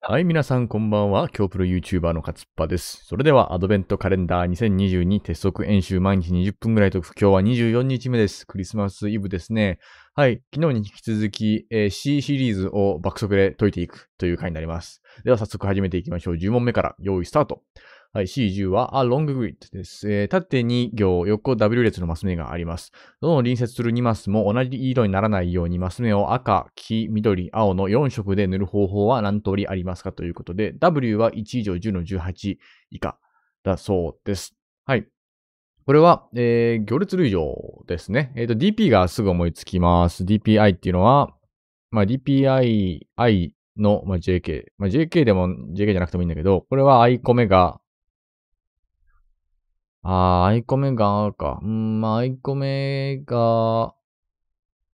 はい、皆さんこんばんは。今日プロ YouTuber のツっぱです。それでは、アドベントカレンダー2022鉄則演習毎日20分ぐらいと、今日は24日目です。クリスマスイブですね。はい、昨日に引き続き、えー、C シリーズを爆速で解いていくという回になります。では、早速始めていきましょう。10問目から、用意スタート。はい、C10 は A long grid です、えー、縦2行、横 W 列のマス目があります。どの隣接する2マスも同じ色にならないようにマス目を赤、黄、緑、青の4色で塗る方法は何通りありますかということで、W は1以上10の18以下だそうです。はい。これは、えー、行列類上ですね。えっ、ー、と、DP がすぐ思いつきます。DPI っていうのは、まあ、DPI、I の、まあ、JK。まあ、JK でも JK じゃなくてもいいんだけど、これは I コメがああ、アイコメが、か。うん、まあ、アイコメが、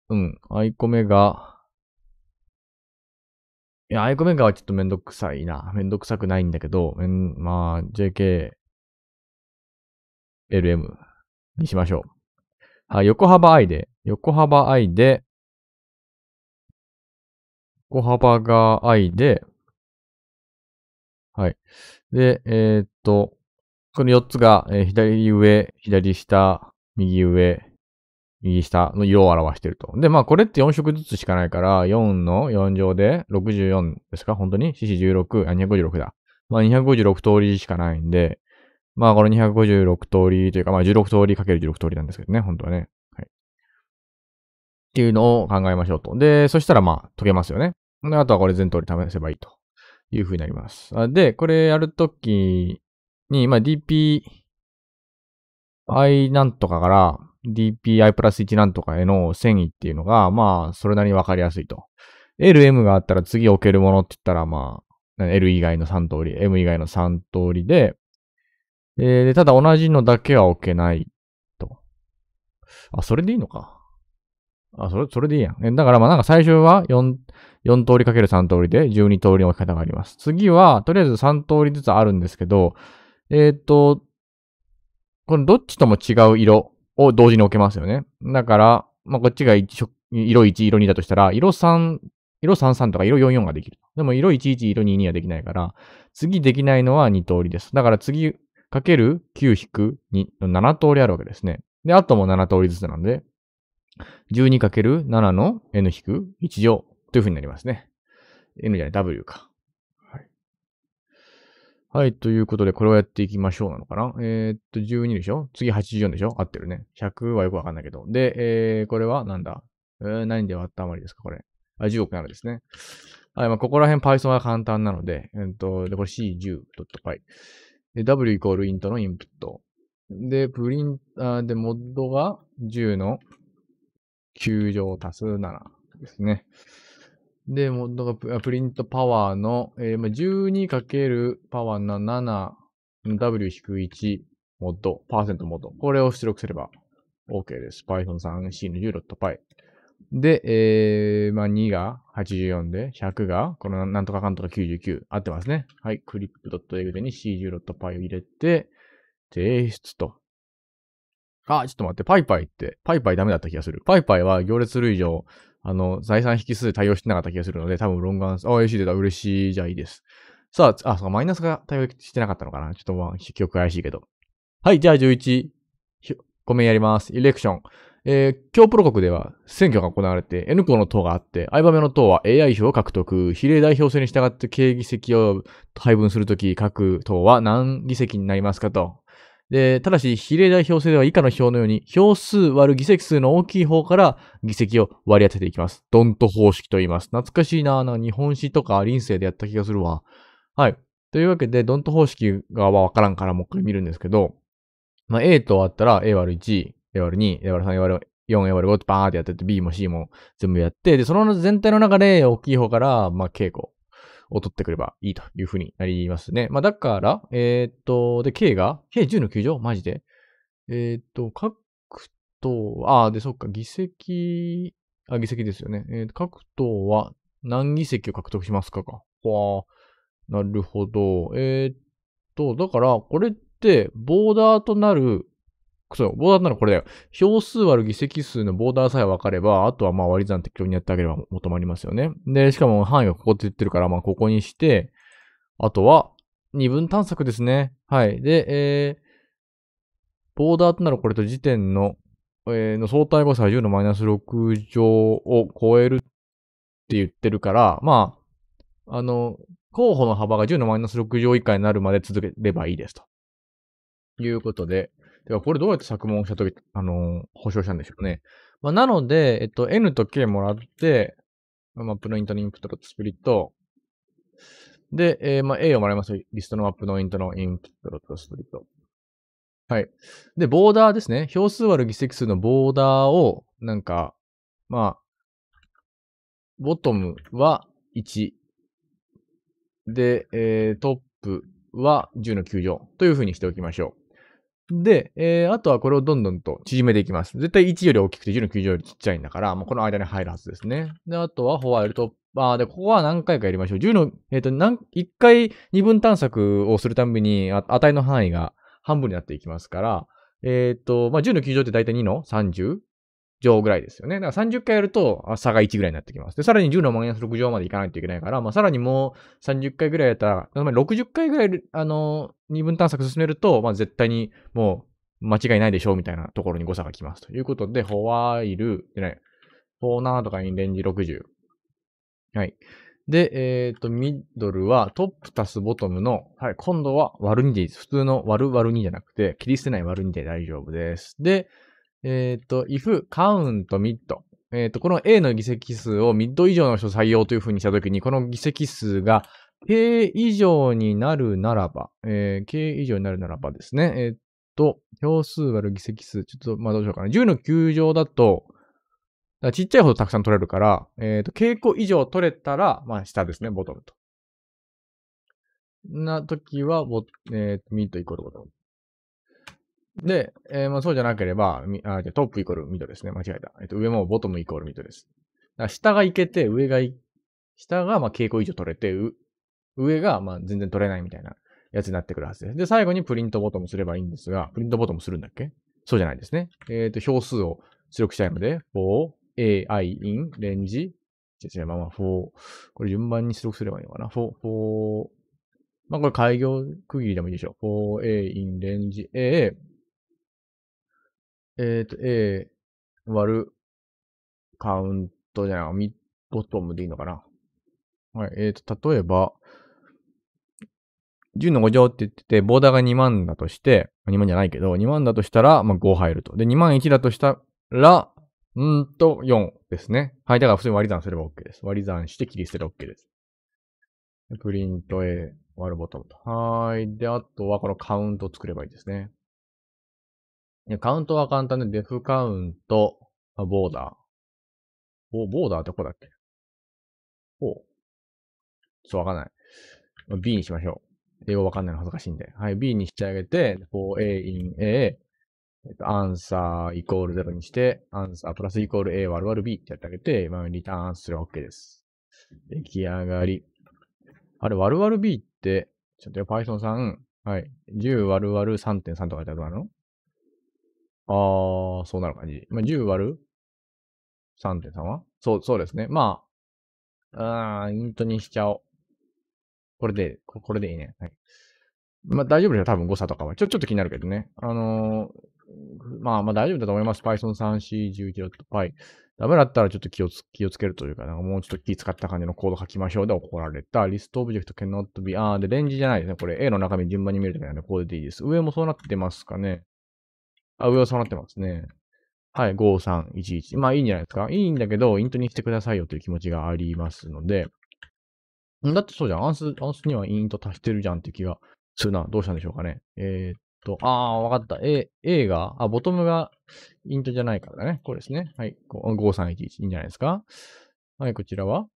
うん、アイコメが、いや、アイコメがはちょっとめんどくさいな。めんどくさくないんだけど、ん、まあ、JK、LM にしましょう。はい、横幅 i で、横幅 i で、横幅が i で、はい。で、えー、っと、この4つが、えー、左上、左下、右上、右下の色を表していると。で、まあこれって4色ずつしかないから、4の4乗で64ですか本当に ?4416、あ、256だ。まあ256通りしかないんで、まあこの256通りというか、まあ16通りかける16通りなんですけどね、本当はね。はい。っていうのを考えましょうと。で、そしたらまあ解けますよね。で、あとはこれ全通り試せばいいというふうになります。で、これやるときに、まあ、DPI なんとかから DPI プラス1なんとかへの遷移っていうのが、まあ、それなりにわかりやすいと。LM があったら次置けるものって言ったら、まあ、L 以外の3通り、M 以外の3通りで、えー、ただ同じのだけは置けないと。あ、それでいいのか。あ、それ、それでいいやん。えだからまあなんか最初は4、4通りかける3通りで12通りの置き方があります。次は、とりあえず3通りずつあるんですけど、えー、っと、このどっちとも違う色を同時に置けますよね。だから、まあ、こっちが色1、色2だとしたら、色3、色33とか色44ができる。でも色11、色22はできないから、次できないのは2通りです。だから次、かける9引く2の7通りあるわけですね。で、あとも7通りずつなんで、1 2る7の n 引く1乗というふうになりますね。n じゃない、w か。はい、ということで、これをやっていきましょうなのかなえー、っと、12でしょ次84でしょ合ってるね。100はよくわかんないけど。で、えー、これはなんだえー、何で割った余りですかこれ。あ、10億なるですね。はい、まあ、ここら辺 Python は簡単なので、えー、っと、で、これ c10.py。で、w イコールイントのインプット。で、プリンターで、モッドが10の9乗足す7ですね。で、もだからプリントパワーの、えー、まあ、12× パワーの7 W-1 モッド、パーセントモッド。これを出力すれば OK です。Python 3C のト p y で、えー、まあ、2が84で、100が、このなんとかかんとか99。合ってますね。はい。clip.exe に c10.py を入れて、提出と。あ、ちょっと待って。パイパイって、パイパイダメだった気がする。パイパイは行列類上、あの、財産引数対応してなかった気がするので、多分ロングアンサー、あ、AC 出た、嬉しい、じゃあいいです。さあ、あ、そうマイナスが対応してなかったのかなちょっとまあ、記憶怪しいけど。はい、じゃあ11、めんやります。イレクション。えー、京プロ国では選挙が行われて、N 校の党があって、相場目の党は AI 票を獲得、比例代表制に従って経営議席を配分するとき、各党は何議席になりますかとで、ただし、比例代表制では以下の表のように、票数割る議席数の大きい方から議席を割り当てていきます。ドント方式と言います。懐かしいななんか日本史とか臨生でやった気がするわ。はい。というわけで、ドント方式がわからんからもう一回見るんですけど、まあ、A とわったら A 割る1、A 割る2、A 割る3、A 割る 4A 割る5ってバーってやってて、B も C も全部やって、で、その全体の中で大きい方から、まあ、稽古を取ってくればいいというふうになりますね。まあ、だから、えー、っと、で、K が、計10の9乗マジで。えー、っと、各党、ああ、で、そっか、議席、あ、議席ですよね。えー、各党は何議席を獲得しますかか。わあ、なるほど。えー、っと、だから、これって、ボーダーとなるそう、ボーダーならこれだよ。票数割る議席数のボーダーさえ分かれば、あとはまあ割り算適当にやってあげれば求まりますよね。で、しかも範囲がここって言ってるから、まあここにして、あとは二分探索ですね。はい。で、えー、ボーダーとなるこれと時点の、えー、の相対誤差10のマイナス6乗を超えるって言ってるから、まあ、あの、候補の幅が10のマイナス6乗以下になるまで続ければいいですと。いうことで、では、これどうやって作文をしたとき、あのー、保証したんでしょうね。まあ、なので、えっと、n と k もらって、マップのイントのインプットとスプリット。で、えー、まあ、a をもらいます。リストのマップのイントのインプットとスプリット。はい。で、ボーダーですね。票数割る議席数のボーダーを、なんか、まあ、ボトムは1。で、えー、トップは10の9乗というふうにしておきましょう。で、えー、あとはこれをどんどんと縮めていきます。絶対1より大きくて10の90よりちっちゃいんだから、まあ、この間に入るはずですね。で、あとはホワイトあで、ここは何回かやりましょう。10の、えっ、ー、と、何、1回二分探索をするたびに値の範囲が半分になっていきますから、えっ、ー、と、まあ、10の9乗って大体2の30乗ぐらいですよね。だから30回やると差が1ぐらいになってきます。で、さらに10のマイナス6乗までいかないといけないから、まあ、さらにもう30回ぐらいやったら、つまり60回ぐらい、あの、二分探索進めると、まあ、絶対にもう間違いないでしょうみたいなところに誤差がきます。ということで、ホワイル、じゃない、フォーナーとかにレンジ60。はい。で、えっ、ー、と、ミドルはトップ足すボトムの、はい、今度は割る2でいいです。普通の割る割る2じゃなくて、切り捨てない割る2で大丈夫です。で、えっ、ー、と、if count mid。えっ、ー、と、この A の議席数をミッド以上の人採用というふうにしたときに、この議席数が K 以上になるならば、えー、K 以上になるならばですね、えっ、ー、と、票数割る議席数、ちょっと、まあどうしようかな。10の9乗だと、ちっちゃいほどたくさん取れるから、えっ、ー、と、傾向以上取れたら、まあ下ですね、ボトムと。な時は、ボえっ、ー、と、ミッドイコールボトム。で、えー、まあそうじゃなければ、あトップイコールミドですね。間違えた。えっと、上もボトムイコールミドです。だから下がいけて、上がい、下がまあ傾向以上取れて、上がまあ全然取れないみたいなやつになってくるはずです。で、最後にプリントボトムすればいいんですが、プリントボトムするんだっけそうじゃないですね。えっ、ー、と、表数を出力したいので、for, ai, in, レンジ、違う、まあまあ、for、これ順番に出力すればいいのかな ?for, for, まあこれ開業区切りでもいいでしょう。for, a, in, レンジ、a, えっ、ー、と、A 割るカウントじゃない、ミッドトムでいいのかな。はい。えっ、ー、と、例えば、10の5乗って言ってて、ボーダーが2万だとして、2万じゃないけど、2万だとしたら、まあ、5入ると。で、2万1だとしたら、うんと、4ですね。はい。だから普通に割り算すれば OK です。割り算して切り捨てれば OK です。プリント A 割るボトムと。はい。で、あとはこのカウントを作ればいいですね。いや、カウントは簡単で、デフカウント、あ、ボーダー。お、ボーダーどこだっけおう。そう、わかんない。B にしましょう。英語わかんないの恥ずかしいんで。はい、B にしてあげて、4 A in A、えっと、アンサーイコール0にして、アンサープラスイコール A 割る割る B ってやってあげて、まあ、リターンするッ OK です。出来上がり。あれ、割る割る B って、ちょっと Python さん、はい、10割る割る3.3とかってどうなのああ、そうなる感じ。まあ、10割る ?3.3 はそう、そうですね。まあ、あー、イントにしちゃおう。これで、これでいいね。はい。まあ大丈夫でしょ多分誤差とかは。ちょ、ちょっと気になるけどね。あのー、まあまあ大丈夫だと思います。Python 3C、11.5。Py。ダメだったらちょっと気をつ、気をつけるというか、なんかもうちょっと気使った感じのコード書きましょうで怒られた。リストオブジェクト cannot be, あで、レンジじゃないですね。これ A の中身順番に見るときなんで、こうでいいです。上もそうなってますかね。あ、上を下がってますね。はい、5311。まあいいんじゃないですか。いいんだけど、イントにしてくださいよという気持ちがありますので、だってそうじゃん。アンス、アンスにはイント足してるじゃんって気がするな。どうしたんでしょうかね。えー、っと、あー、わかった。A、A が、あ、ボトムがイントじゃないからだね。これですね。はい、5311。いいんじゃないですか。はい、こちらは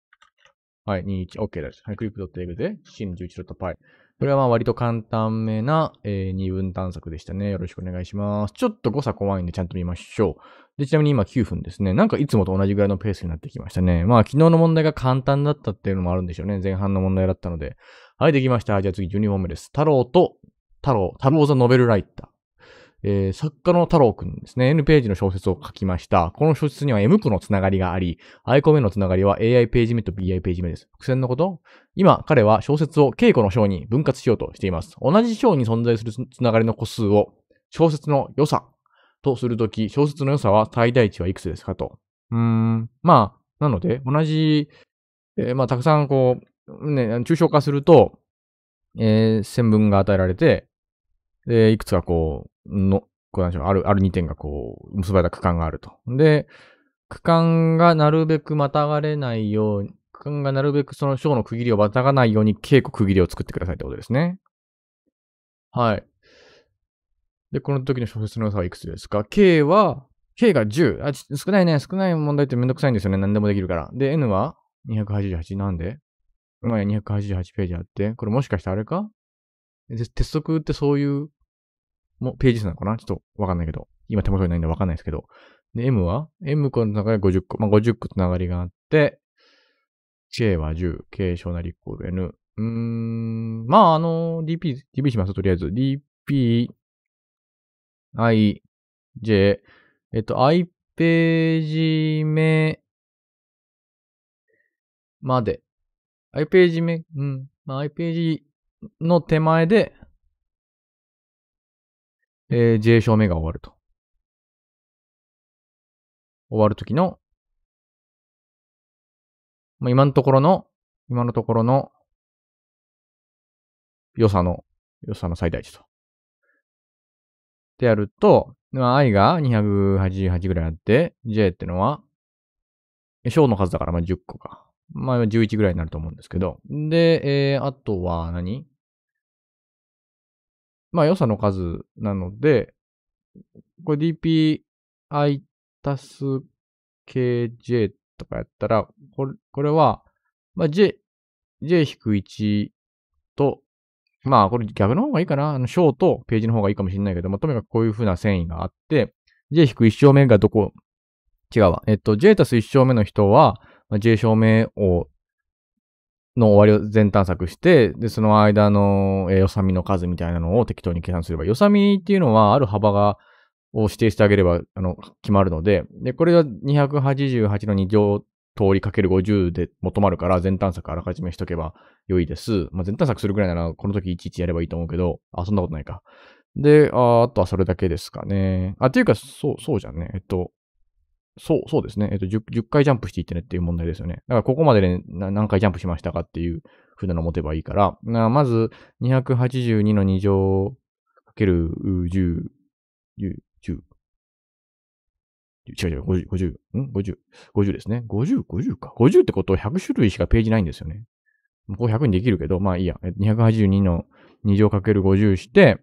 はい、21。OK です。はい、クリップ e x で、c の11 .py。これはまあ割と簡単めな、えー、二分探索でしたね。よろしくお願いします。ちょっと誤差怖いんでちゃんと見ましょう。で、ちなみに今9分ですね。なんかいつもと同じぐらいのペースになってきましたね。まあ昨日の問題が簡単だったっていうのもあるんでしょうね。前半の問題だったので。はい、できました。じゃあ次12問目です。太郎と、太郎、太郎ザノベルライター。えー、作家の太郎くんですね、N ページの小説を書きました。この小説には M 区のつながりがあり、I 個目のつながりは AI ページ目と BI ページ目です。伏線のこと今、彼は小説を稽古の章に分割しようとしています。同じ章に存在するつながりの個数を小説の良さとするとき、小説の良さは最大値はいくつですかと。うーん、まあ、なので、同じ、えー、まあ、たくさんこう、ね、抽象化すると、えー、線分が与えられて、で、いくつかこう、の、こうなんでしょう、ある、ある2点がこう、結ばれた区間があると。で、区間がなるべくまたがれないように、区間がなるべくその章の区切りをまたがないように、稽古区切りを作ってくださいってことですね。はい。で、この時の小説の良さはいくつですか ?K は、K が10。あ、少ないね。少ない問題ってめんどくさいんですよね。何でもできるから。で、N は288。なんで今や288ページあって。これもしかしてあれか鉄則ってそういうもうページ数なのかなちょっとわかんないけど。今手元にないんでわかんないですけど。で、M は ?M 個の中で50個。まあ、50個つながりがあって、K は10、K 小なりイコール N。うーん、まあ、あの、DP、DP しますとりあえず。DP、I、J、えっと、I ページ目まで。I ページ目、うん。まあ、I ページの手前でえー、自閉目が終わると。終わるときの、まあ、今のところの、今のところの、良さの、良さの最大値と。ってやると、まあ、i が288ぐらいあって、j ってのは、小の数だから、まあ、10個か。まあ、11ぐらいになると思うんですけど。で、えー、あとは何まあ良さの数なので、これ DPI たす KJ とかやったら、これこれは、まあ、J、J-1 と、まあこれ逆の方がいいかな。あの、章とページの方がいいかもしれないけど、まあ、とにかくこういう風な繊維があって、J-1 章目がどこ、違うわ。えっと、J たす1章目の人は、まあ、J 正明をの終わりを全探索して、で、その間の、えー、よさみの数みたいなのを適当に計算すれば、よさみっていうのはある幅が、を指定してあげれば、あの、決まるので、で、これが288の2乗通りかける50で求まるから、全探索あらかじめしとけば良いです。まあ、全探索するぐらいなら、この時いちいちやればいいと思うけど、あ、そんなことないか。で、ああとはそれだけですかね。あ、っていうか、そう、そうじゃんね。えっと、そう、そうですね。えっと10、10回ジャンプしていってねっていう問題ですよね。だからここまでで、ね、何回ジャンプしましたかっていううなのを持てばいいから、なまず282の2乗かける10、10、10。違う違う、50、50、ん ?50、50ですね。50、50か。50ってことは100種類しかページないんですよね。こう100にできるけど、まあいいや。282の2乗かける50して、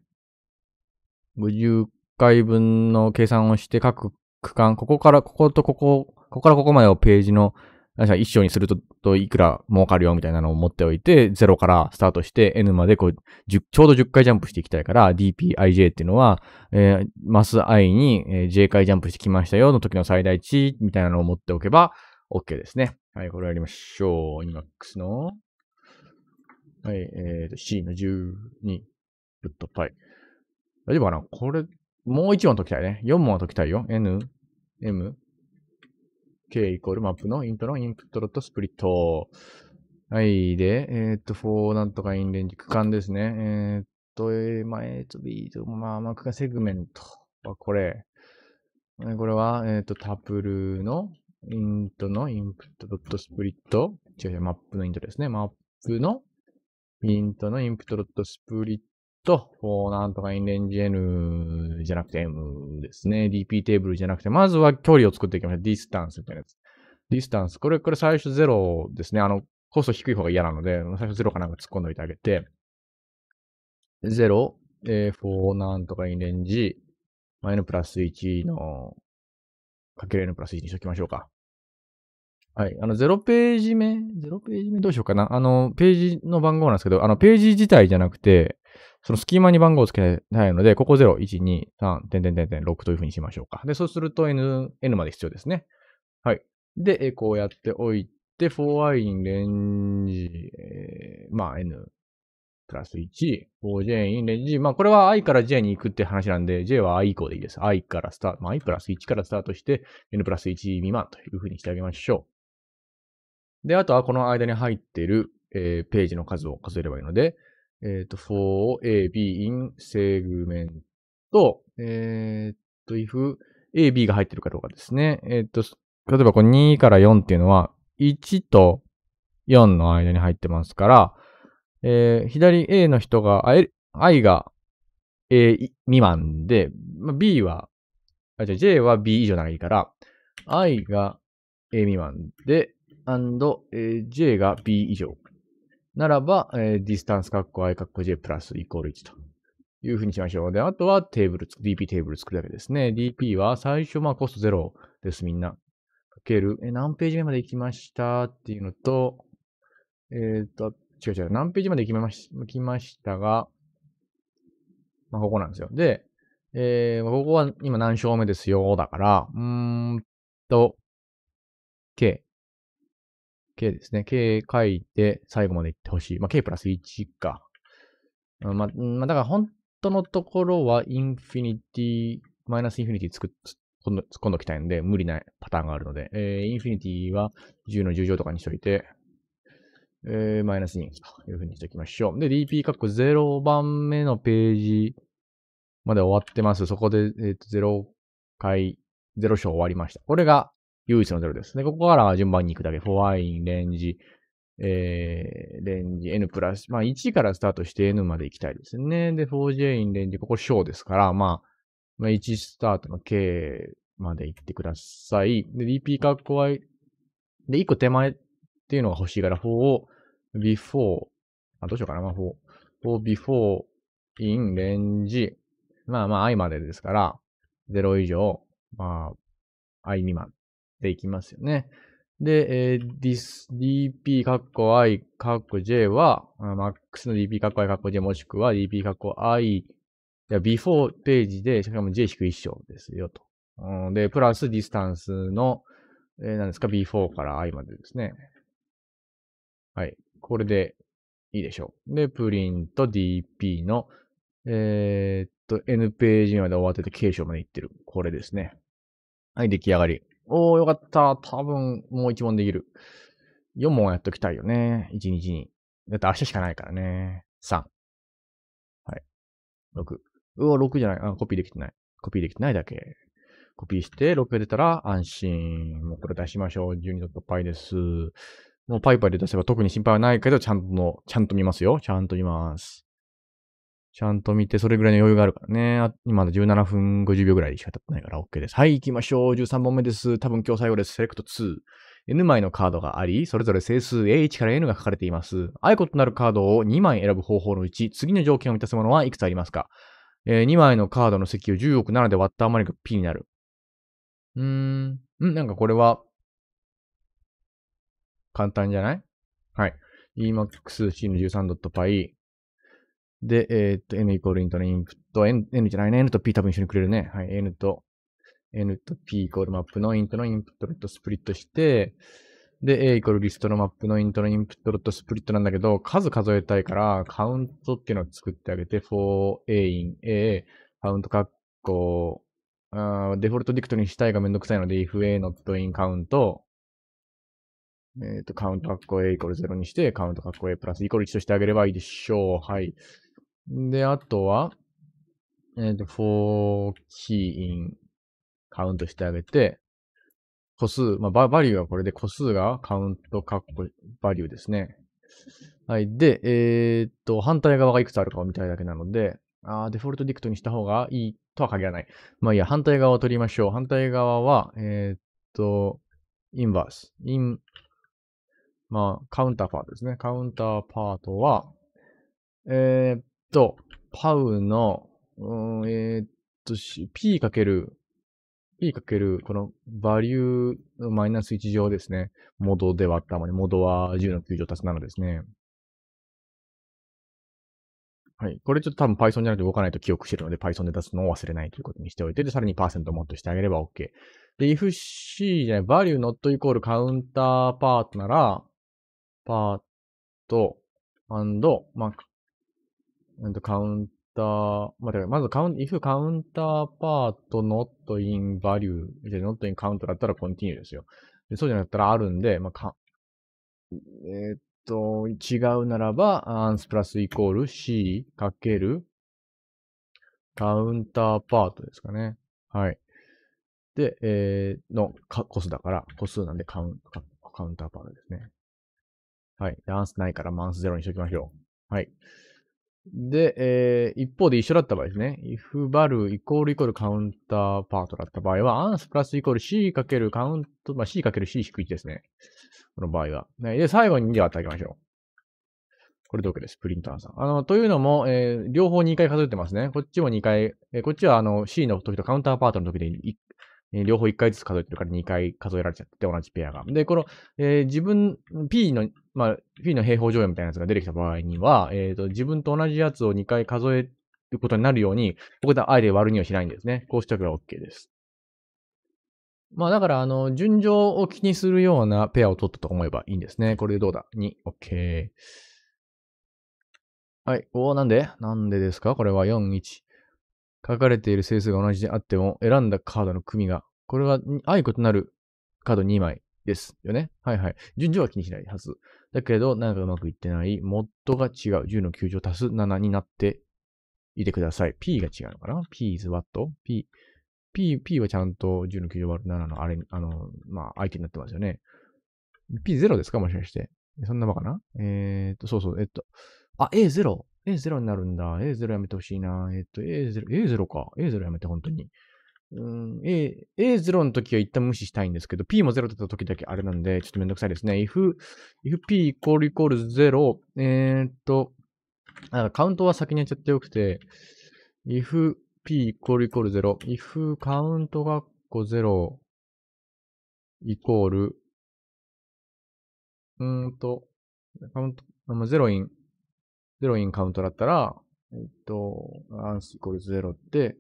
50回分の計算をして各区間、ここから、こことここ、ここからここまでをページの、一章にすると、といくら儲かるよみたいなのを持っておいて、0からスタートして N までこう、ちょうど10回ジャンプしていきたいから、DPIJ っていうのは、えー、マス i に、えー、J 回ジャンプしてきましたよの時の最大値みたいなのを持っておけば OK ですね。はい、これやりましょう。n m a x の、はい、えーと、C の12、ルットパイ。大丈夫かなこれ、もう1問解きたいね。4問は解きたいよ。n, m, k イコールマップのイントのインプットロットスプリット。はい。で、えー、っと、4なんとかインレンジ区間ですね。えー、っと、え、まあ、っと B と、まあ、マークがセグメントはこれ。これは、えー、っと、タプルのイントのインプットドットスプリット。違う違う、マップのイントですね。マップのイントのインプットドットスプリット。と、なんとかインレンジ N じゃなくて M ですね。DP テーブルじゃなくて、まずは距離を作っていきましょう。ディスタンスみたいなやつ。ディスタンス。これ、これ最初ゼロですね。あの、コスト低い方が嫌なので、最初ゼロかなんか突っ込んでおいてあげて、ゼロ、えー、4なんとかインレンジ、まあ、n プラス1の、かける n プラス1にしときましょうか。はい。あの、0ページ目 ?0 ページ目どうしようかな。あの、ページの番号なんですけど、あの、ページ自体じゃなくて、その隙間に番号をつけたいので、ここ0、1、2、3、点点点点6というふうにしましょうか。で、そうすると n、n まで必要ですね。はい。で、こうやっておいて、4 i in レンジ、えー、まあ n プラス 1, 4 o j in レンジ、まあこれは i から j に行くって話なんで、j は i 以降でいいです。i からスタート、まあ、i プラス1からスタートして、n プラス1未満というふうにしてあげましょう。で、あとはこの間に入っている、えー、ページの数を数えればいいので、えっ、ー、と、for a, b in segment えっ、ー、と、if a, b が入ってるかどうかですね。えっ、ー、と、例えばこれ2から4っていうのは、1と4の間に入ってますから、えー、左 A の人が、I が A 未満で、まあ、B は、あ、じゃ J は B 以上ならいいから、I が A 未満で、and、えー、J が B 以上。ならば、えー、ディスタンス括弧 i 括弧 j プラスイコール1というふうにしましょう。で、あとはテーブル、dp テーブル作るだけですね。dp は最初、まあコスト0です、みんな。かける、え、何ページ目まで行きましたっていうのと、えっ、ー、と、違う違う、何ページまで行きまし行きましたが、まあここなんですよ。で、えー、ここは今何章目ですよ、だから、うーんと、k K ですね。K 書いて最後まで行ってほしい。まあ、K プラス1か。まあ、まあ、だから本当のところはインフィニティ、マイナスインフィニティ作っ今度、今度来たいんで、無理なパターンがあるので、えー、インフィニティは10の10乗とかにしといて、えー、マイナス2というふうにしておきましょう。で、DP 括弧0番目のページまで終わってます。そこで、えー、と0回、0章終わりました。これが唯一の0です。ね。ここから順番に行くだけ。フォアイン、レンジ、えー、レンジ、n プラス、まあ1からスタートして n まで行きたいですね。で、4j イン、レンジ、ここ小ですから、まあ、まあ、1スタートの k まで行ってください。で、dp かっこ y で、1個手前っていうのが欲しいから、4を before、あ、どうしようかな、まあ4、4 before in レンジ、まあまあ i までですから、0以上、まあ、i 未満ていきますよね。で、えー、this dp カッコ i カッコ j は、max の dp カッコ i カッコ j もしくは dp カッコ i、before ページで、しかも j 一章ですよと。うん、で、プラスディスタンスの、えー、何ですか、before から i までですね。はい。これでいいでしょう。で、プリント dp の、えー、っと、n ページまで終わってて、継承までいってる。これですね。はい、出来上がり。おー、よかった。多分、もう1問できる。4問やっときたいよね。1日に。だって明日しかないからね。3。はい。6。うわ、6じゃない。あ、コピーできてない。コピーできてないだけ。コピーして、6が出たら安心。もうこれ出しましょう。12ドットパイです。もうパイパイで出せば特に心配はないけど、ちゃんとの、ちゃんと見ますよ。ちゃんと見ます。ちゃんと見て、それぐらいの余裕があるからね。あ今の17分50秒ぐらいしか経ってないから OK です。はい、行きましょう。13本目です。多分今日最後です。セレクト2。N 枚のカードがあり、それぞれ整数 A1 から N が書かれています。あいことなるカードを2枚選ぶ方法のうち、次の条件を満たすものはいくつありますか、えー、?2 枚のカードの積を10億7で割った余りが P になる。うーん、んなんかこれは、簡単じゃないはい。emax.c の 13.py で、えー、っと、n イコールイントのインプット、n, n じゃないね、n と p 多分一緒にくれるね。はい、n と、n と p イコールマップのイントのインプットロットスプリットして、で、a イコールリストのマップのイントのインプットロットスプリットなんだけど、数数えたいから、カウントっていうのを作ってあげて、for a in a、カウント括弧、あデフォルトディクトにしたいがめんどくさいので、if a not in カウント、えっ、ー、と、カウント括弧 a イコール0にして、カウント括弧 a プラスイコール1としてあげればいいでしょう。はい。で、あとは、えっ、ー、と、for key in カウントしてあげて、個数、まあ、バリューはこれで個数がカウントカッコバリューですね。はい。で、えっ、ー、と、反対側がいくつあるかを見たいだけなので、あデフォルトディクトにした方がいいとは限らない。まあいいや、反対側を取りましょう。反対側は、えっ、ー、と、インバース。イン、まあ、カウンターパートですね。カウンターパートは、えー、と、パウの、うん、えー、っと、p かける、p かける、この、バリューマイナス1乗ですね。モドで割ったまで、モドは10の9乗足すのですね。はい。これちょっと多分 Python じゃなくて動かないと記憶してるので Python で出すのを忘れないということにしておいて、で、さらにパーセントもっとしてあげれば OK。で、ifc じゃない、value not イコールカウンターパートなら、パート and m a うんと、カウンター、まあ、まずカウン、if カウンターパート not in value、で not in count だったら continue ですよ。でそうじゃなかったらあるんで、まあ、か、えー、っと、違うならば、ans プラスイコール c かけるカウンターパートですかね。はい。で、えー、の、か、個数だから、個数なんでカウン、カウンターパートですね。はい。ダンスないからマンスゼロにしときましょう。はい。で、えー、一方で一緒だった場合ですね。if バ a イコールイコールカウンターパートだった場合は、ans プラスイコール c かけるカウント、まあ、c かける c 低いですね。この場合は。ね、で、最後に2で割ってあげましょう。これで OK です。プリントアンサー。あの、というのも、えー、両方2回数えてますね。こっちも2回、えー、こっちはあの C の時とカウンターパートの時で1え両方1回ずつ数えてるから2回数えられちゃって、同じペアが。で、この、えー、自分、P の、まあ、P の平方乗用みたいなやつが出てきた場合には、えっ、ー、と、自分と同じやつを2回数えることになるように、ここであえて割るにはしないんですね。こうしておけば OK です。まあだから、あの、順序を気にするようなペアを取ったと思えばいいんですね。これでどうだ ?2、OK。はい。おー、なんでなんでですかこれは4、1。書かれている整数が同じであっても、選んだカードの組が、これは相異なるカード2枚ですよね。はいはい。順序は気にしないはず。だけど、なんかうまくいってない、モッドが違う。10の9乗足す7になっていてください。P が違うのかな ?P is what? P、P、P はちゃんと10の9乗割る7のあれ、あの、まあ、相手になってますよね。P0 ですかもしかして。そんな場かなえー、っと、そうそう、えっと、あ、A0。A0 になるんだ。A0 やめてほしいな。えっと、A0、A0 か。A0 やめて、本当に。うん、A、A0 の時は一旦無視したいんですけど、P も0だった時だけあれなんで、ちょっとめんどくさいですね。if, if P イコールイコール0、えー、っと、あカウントは先にやっちゃってよくて、if P イコールイコール0、if カウントが0イコール、うんと、カウント、0イン、0 in カウントだったら、えっと、アンスイコール0って、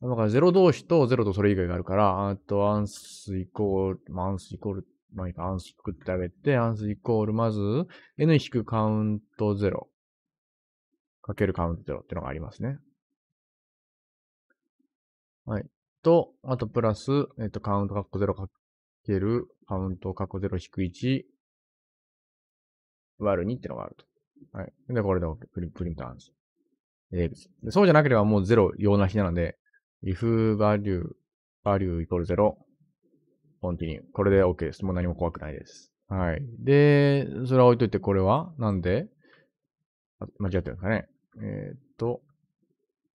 だから0同士と0とそれ以外があるから、あとアンスイコール、まあ、アンスイコール、まあいいか、アンス作ってあげて、アンスイコール、まず、n 引くカウント0かけるカウント0ってのがありますね。はい。と、あとプラス、えっと、カウントカッコ0かける、カウントカッコ0引く1、割る2ってのがあると。はい。で、これでプリプリントアんス。す。で、そうじゃなければもう0用な日なので、if value, value イコール0、continue。これで OK です。もう何も怖くないです。はい。で、それは置いといて、これはなんで間違ってるんですかね。えー、っと、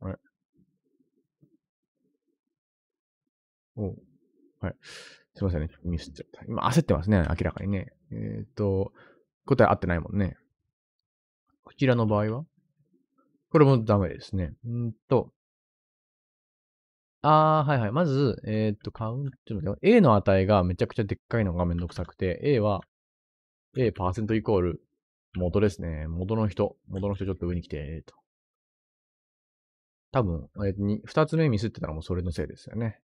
あれ。おはい。すいませんね。ミスっちゃった。今焦ってますね。明らかにね。えー、っと、答え合ってないもんね。こちらの場合はこれもダメですね。んと。あー、はいはい。まず、えー、っと、カウント、A の値がめちゃくちゃでっかいのがめんどくさくて、A は、A% イコール、元ですね。元の人。元の人ちょっと上に来て、えー、と。多分、えー、二つ目ミスってたらもうそれのせいですよね。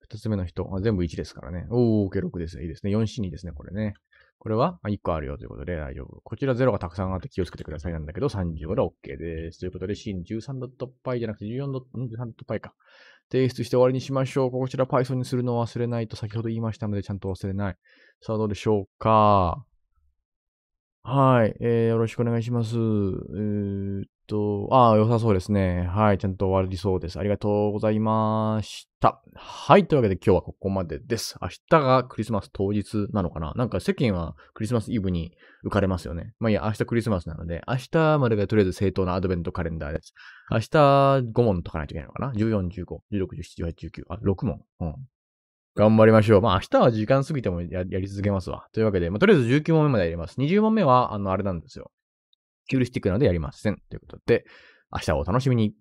二つ目の人。あ全部1ですからね。おー、OK6 ですね。いいですね。4C2 ですね、これね。これは1個あるよということで大丈夫。こちら0がたくさんあって気をつけてくださいなんだけど、35で OK です。ということで、シーン 13.py じゃなくて 14.13.py か。提出して終わりにしましょう。こちら Python にするのを忘れないと先ほど言いましたので、ちゃんと忘れない。さあ、どうでしょうか。はい、えー、よろしくお願いします。えー、っと、ああ、良さそうですね。はい、ちゃんと終わりそうです。ありがとうございました。はい、というわけで今日はここまでです。明日がクリスマス当日なのかななんか世間はクリスマスイブに浮かれますよね。まあいや、明日クリスマスなので、明日までがとりあえず正当なアドベントカレンダーです。明日5問解かないといけないのかな ?14、15、16、17、18、19、あ、6問。うん。頑張りましょう。まあ、明日は時間過ぎてもやり続けますわ。というわけで、まあ、とりあえず19問目までやります。20問目は、あの、あれなんですよ。キューリスティックなのでやりません。ということで、明日をお楽しみに。